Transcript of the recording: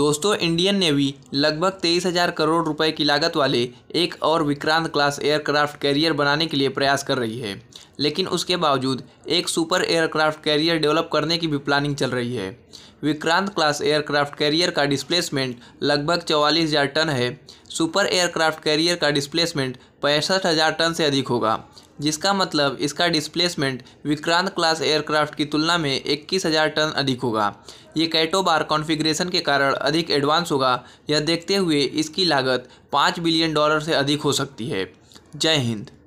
दोस्तों Indian navy लगभग तेईस हजार करोड़ रुपए की लागत वाले एक और विक्रांत क्लास एयरक्राफ्ट कैरियर बनाने के लिए प्रयास कर रही है लेकिन उसके बावजूद एक सुपर एयरक्राफ्ट कैरियर डेवलप करने की भी प्लानिंग चल रही है विक्रांत क्लास एयरक्राफ्ट कैरियर का डिस्प्लेसमेंट लगभग चौवालीस हज़ार टन है सुपर एयरक्राफ्ट कैरियर का डिस्प्लेसमेंट पैंसठ हज़ार टन से अधिक होगा जिसका मतलब इसका डिस्प्लेसमेंट विक्रांत क्लास एयरक्राफ्ट की तुलना में इक्कीस हज़ार टन अधिक होगा ये कैटोबार कॉन्फ़िगरेशन के कारण अधिक एडवांस होगा यह देखते हुए इसकी लागत पाँच बिलियन डॉलर से अधिक हो सकती है जय हिंद